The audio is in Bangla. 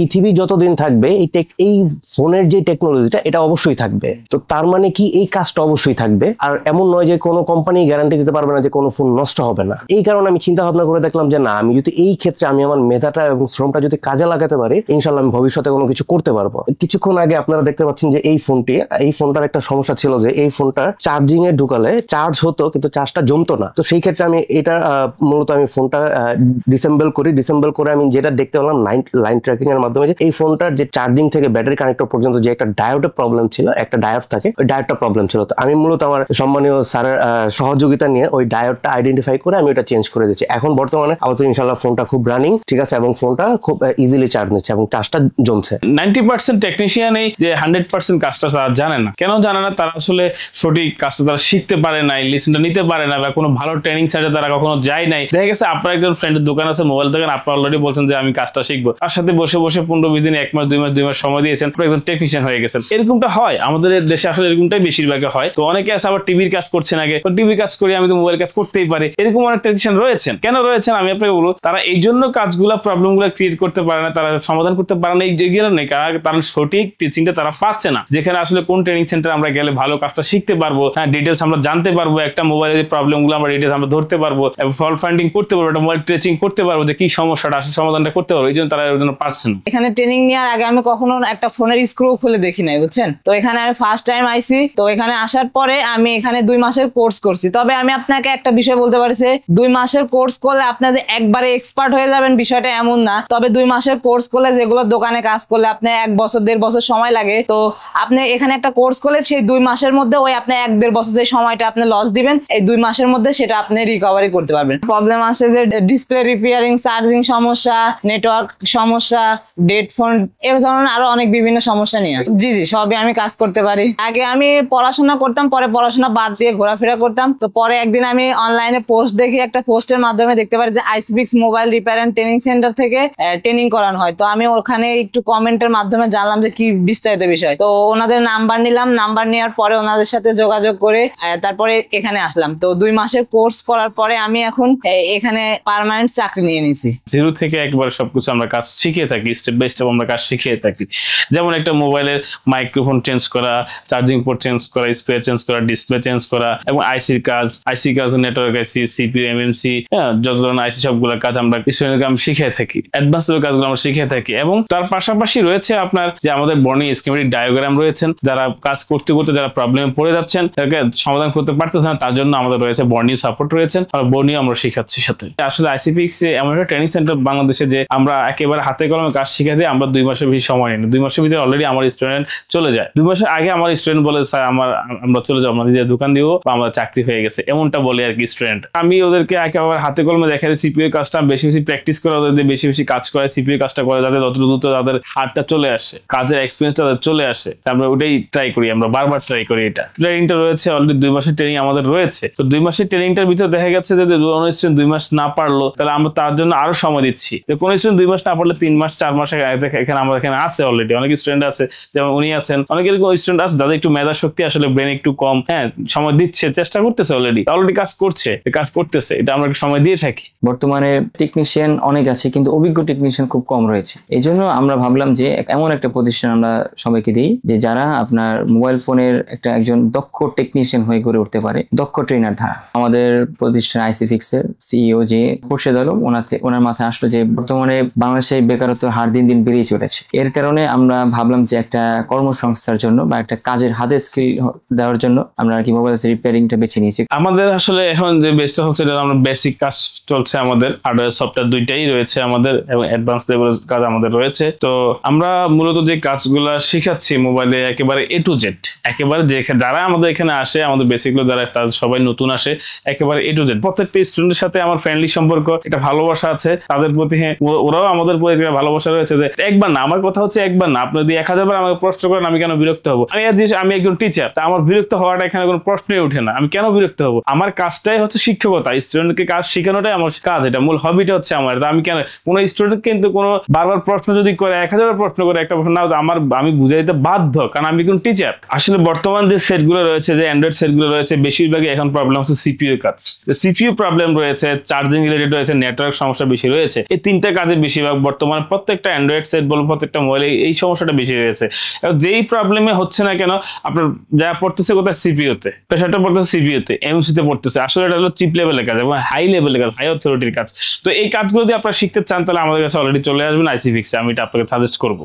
পৃথিবী যতদিন থাকবে এই টেক এই ফোনের যে টেকনোলজিটা এটা অবশ্যই থাকবে তো তার মানে কি এই কাজটা অবশ্যই থাকবে আর এমন নয় যে কোনো কোম্পানি গ্যারান্টি দিতে পারবে না যে কোনো ফোন নষ্ট হবে না এই কারণে আমি চিন্তা ভাবনা করে দেখলাম যে না আমি যদি এই ক্ষেত্রে আমি আমার মেধাটা এবং শ্রমটা যদি কাজে লাগাতে পারি ইনশাল্লাহ আমি ভবিষ্যতে কোনো কিছু করতে পারবো কিছুক্ষণ আগে আপনারা দেখতে পাচ্ছেন যে এই ফোনটি এই ফোনটার একটা সমস্যা ছিল যে এই ফোনটার চার্জিং এ ঢুকালে চার্জ হতো কিন্তু চার্জটা জমতো না তো সেই ক্ষেত্রে আমি এটা মূলত আমি ফোনটা ডিসেম্বল করি ডিসেম্বল করে আমি যেটা দেখতে পেলাম লাইন লাইন ট্র্যাকিং এর মাধ্যমে মাধ্যমে যে এই ফোনটার যে চার্জিং থেকে ব্যাটারি কানেক্টর পর্যন্ত যে একটা ডায়োডের প্রবলেম ছিল একটা ডায়োড থাকে ওই ডায়োডটা প্রবলেম ছিল তো আমি মূলত আমার সম্মানীয় স্যারের সহযোগিতা নিয়ে ওই ডায়োডটা আইডেন্টিফাই করে আমি ওটা চেঞ্জ করে দিয়েছি এখন বর্তমানে আপাতত ইনশাল্লাহ ফোনটা খুব রানিং ঠিক আছে এবং ফোনটা খুব ইজিলি চার্জ নিচ্ছে এবং চার্জটা জমছে নাইনটি পার্সেন্ট টেকনিশিয়ান এই যে হান্ড্রেড পার্সেন্ট কাজটা তারা জানে না কেন জানে না তারা আসলে সঠিক কাজটা তারা শিখতে পারে নাই লিসেনটা নিতে পারে না বা কোনো ভালো ট্রেনিং সেন্টার তারা কখনো যায় নাই দেখা গেছে আপনার একজন ফ্রেন্ডের দোকান আছে মোবাইল দোকান আপনার অলরেডি বলছেন যে আমি কাজটা শিখবো তার সাথে বসে বসে মাসে পনেরো বিশ এক মাস দুই মাস দুই মাস সময় দিয়েছেন একদম টেকনিশিয়ান হয়ে গেছেন এরকমটা হয় আমাদের দেশে আসলে এরকমটাই বেশিরভাগ হয় তো অনেকে আছে আবার টিভির কাজ করছেন আগে টিভির কাজ করি আমি তো মোবাইল কাজ করতেই পারি এরকম অনেক টেকনিশিয়ান রয়েছেন কেন রয়েছেন আমি আপনাকে বলবো তারা এই জন্য কাজগুলো গুলো ক্রিয়েট করতে পারে না তারা সমাধান করতে পারে না এই কারণে কারণ সঠিক টিচিংটা তারা পাচ্ছে না যেখানে আসলে কোন ট্রেনিং সেন্টার আমরা গেলে ভালো কাজটা শিখতে পারবো হ্যাঁ ডিটেলস আমরা জানতে পারবো একটা মোবাইলের প্রবলেম গুলো আমরা ডিটেলস আমরা ধরতে পারবো এবং ফল ফাইন্ডিং করতে পারবো একটা মোবাইল ট্রেচিং করতে পারবো যে কি সমস্যাটা আসলে সমাধানটা করতে পারবো এই জন্য তারা এর জন্য পারছে না এখানে ট্রেনিং নেওয়ার আগে আমি কখনো একটা ফোনের স্ক্রু খুলে দেখি নাই বুঝছেন তো এখানে আমি ফার্স্ট টাইম আইছি তো এখানে আসার পরে আমি এখানে দুই মাসের কোর্স করছি তবে আমি আপনাকে একটা বিষয় বলতে পারছি দুই মাসের কোর্স করলে আপনাদের একবারে এক্সপার্ট হয়ে যাবেন বিষয়টা এমন না তবে দুই মাসের কোর্স করলে যেগুলো দোকানে কাজ করলে আপনার এক বছর দেড় বছর সময় লাগে তো আপনি এখানে একটা কোর্স করলে সেই দুই মাসের মধ্যে ওই আপনি এক দেড় বছর যে সময়টা আপনি লস দিবেন এই দুই মাসের মধ্যে সেটা আপনি রিকভারি করতে পারবেন প্রবলেম আছে যে ডিসপ্লে রিপেয়ারিং চার্জিং সমস্যা নেটওয়ার্ক সমস্যা ডেট ফোন এ ধরনের আরো অনেক বিভিন্ন সমস্যা নিয়ে জি জি সবই আমি কাজ করতে পারি আগে আমি পড়াশোনা করতাম পরে পড়াশোনা বাদ দিয়ে ঘোরাফেরা করতাম তো পরে একদিন আমি অনলাইনে পোস্ট দেখি একটা পোস্টের মাধ্যমে দেখতে পারি যে আইসিবিক্স mobile repair and training centre থেকে ট্রেনিং করানো হয় তো আমি ওখানে একটু কমেন্টের মাধ্যমে জানলাম যে কি বিস্তারিত বিষয় তো ওনাদের নাম্বার নিলাম নাম্বার নেওয়ার পরে ওনাদের সাথে যোগাযোগ করে তারপরে এখানে আসলাম তো দুই মাসের কোর্স করার পরে আমি এখন এখানে পারমানেন্ট চাকরি নিয়ে নিয়েছি জিরো থেকে একবার সবকিছু আমরা কাজ শিখে থাকি স্টেপ বাই স্টেপ আমরা কাজ শিখিয়ে থাকি যেমন একটা মোবাইলের মাইক্রোফোন চেঞ্জ করা চার্জিং পোর্ট চেঞ্জ করা স্প্রে চেঞ্জ করা ডিসপ্লে চেঞ্জ করা এবং আইসির কাজ আইসি কাজ নেটওয়ার্ক আইসি সিপি এমএমসি যত ধরনের আইসি সবগুলো কাজ আমরা স্টুডেন্টকে আমরা শিখে থাকি অ্যাডভান্স কাজগুলো আমরা শিখে থাকি এবং তার পাশাপাশি রয়েছে আপনার যে আমাদের বর্ণি স্কিমেটিক ডায়োগ্রাম রয়েছেন যারা কাজ করতে করতে যারা প্রবলেমে পড়ে যাচ্ছেন তাকে সমাধান করতে পারতেছেন না তার জন্য আমাদের রয়েছে বর্ণি সাপোর্ট রয়েছেন আর বর্ণি আমরা শিখাচ্ছি সাথে আসলে আইসিপিক্স এমন একটা ট্রেনিং সেন্টার বাংলাদেশে যে আমরা একেবারে হাতে কলমে কাজ দিয়ে আমরা দুই মাসের বেশি সময় নিই দুই মাসের ভিতরে অলরেডি আমার স্টুডেন্ট চলে যায় দুই মাসের আগে আমার স্টুডেন্ট বলে স্যার আমার আমরা চলে যাবো আমরা দোকান দিব বা আমরা চাকরি হয়ে গেছে এমনটা বলে আর কি স্টুডেন্ট আমি ওদেরকে আবার হাতে কলমে দেখা দিই সিপিও কাজটা বেশি বেশি প্র্যাকটিস করে ওদের বেশি বেশি কাজ করে সিপিও কাজটা করে যাতে যত দ্রুত তাদের হাতটা চলে আসে কাজের এক্সপিরিয়েন্স তাদের চলে আসে তারপরে ওটাই ট্রাই করি আমরা বারবার ট্রাই করি এটা ট্রেনিংটা রয়েছে অলরেডি দুই মাসের ট্রেনিং আমাদের রয়েছে তো দুই মাসের ট্রেনিংটার ভিতরে দেখা গেছে যে কোনো স্টুডেন্ট দুই মাস না পারলো তাহলে আমরা তার জন্য আরো সময় দিচ্ছি কোনো স্টুডেন্ট দুই মাস না পারলে তিন মাস চার হ্যাঁ, খুব কম রয়েছে এই জন্য আমরা ভাবলাম যে এমন একটা প্রতিষ্ঠান আমরা সবাইকে দিই যে যারা আপনার মোবাইল ফোনের একটা একজন দক্ষ টেকনিশিয়ান হয়ে গড়ে উঠতে পারে দক্ষ ট্রেনার ধারা আমাদের প্রতিষ্ঠান ফিক্স এর সিও যে খোরশেদ আলম ওনার মাথায় আসলো যে বর্তমানে বাংলাদেশে বেকারত্বের হার দিন দিন বেড়েই চলেছে এর কারণে আমরা ভাবলাম যে একটা কর্মসংস্থার জন্য বা একটা কাজের হাতে স্কিল দেওয়ার জন্য আমরা আর কি মোবাইল রিপেয়ারিংটা বেছে নিয়েছি আমাদের আসলে এখন যে ব্যস্ত হচ্ছে আমরা বেসিক কাজ চলছে আমাদের হার্ডওয়্যার সফটওয়্যার দুইটাই রয়েছে আমাদের এবং অ্যাডভান্স লেভেলের কাজ আমাদের রয়েছে তো আমরা মূলত যে কাজগুলা শিখাচ্ছি মোবাইলে একেবারে এ টু জেড একেবারে যে যারা আমাদের এখানে আসে আমাদের বেসিকগুলো যারা তাদের সবাই নতুন আসে একেবারে এ টু জেড প্রত্যেকটা স্টুডেন্টের সাথে আমার ফ্রেন্ডলি সম্পর্ক একটা ভালোবাসা আছে তাদের প্রতি হ্যাঁ ওরাও আমাদের প্রতি ভালোবাসা হয়েছে যে একবার না আমার কথা হচ্ছে একবার না আপনি যদি এক বার আমাকে প্রশ্ন করেন আমি কেন বিরক্ত হবো আমি আমি একজন টিচার তা আমার বিরক্ত হওয়াটা এখানে কোনো প্রশ্নই উঠে না আমি কেন বিরক্ত হবো আমার কাজটাই হচ্ছে শিক্ষকতা স্টুডেন্টকে কাজ শেখানোটাই আমার কাজ এটা মূল হবিটা হচ্ছে আমার তা আমি কেন কোনো স্টুডেন্ট কিন্তু কোনো বারবার প্রশ্ন যদি করে এক হাজার প্রশ্ন করে একটা প্রশ্ন না আমার আমি বুঝাইতে বাধ্য কারণ আমি কোন টিচার আসলে বর্তমান যে সেটগুলো রয়েছে যে অ্যান্ড্রয়েড সেটগুলো রয়েছে বেশিরভাগই এখন প্রবলেম হচ্ছে সিপিউ কাজ সিপিউ প্রবলেম রয়েছে চার্জিং রিলেটেড রয়েছে নেটওয়ার্ক সমস্যা বেশি রয়েছে এই তিনটা কাজে বেশিরভাগ বর্তমানে প্রত্যেকটা অ্যান্ড্রয়েড সেট বলবো প্রত্যেকটা মোবাইলে এই সমস্যাটা বেশি রয়েছে যেই প্রবলেমে হচ্ছে না কেন আপনার যা পড়তেছে কোথায় সিপিওতে প্রেশারটা পড়তেছে সিপিওতে এমসিতে পড়তেছে আসলে এটা হলো চিপ লেভেলের কাজ এবং হাই লেভেলের কাজ হাই অথরিটির কাজ তো এই কাজগুলো যদি আপনারা শিখতে চান তাহলে আমাদের কাছে অলরেডি চলে আসবেন আইসি ফিক্সে আমি এটা আপনাকে সাজেস্ট করবো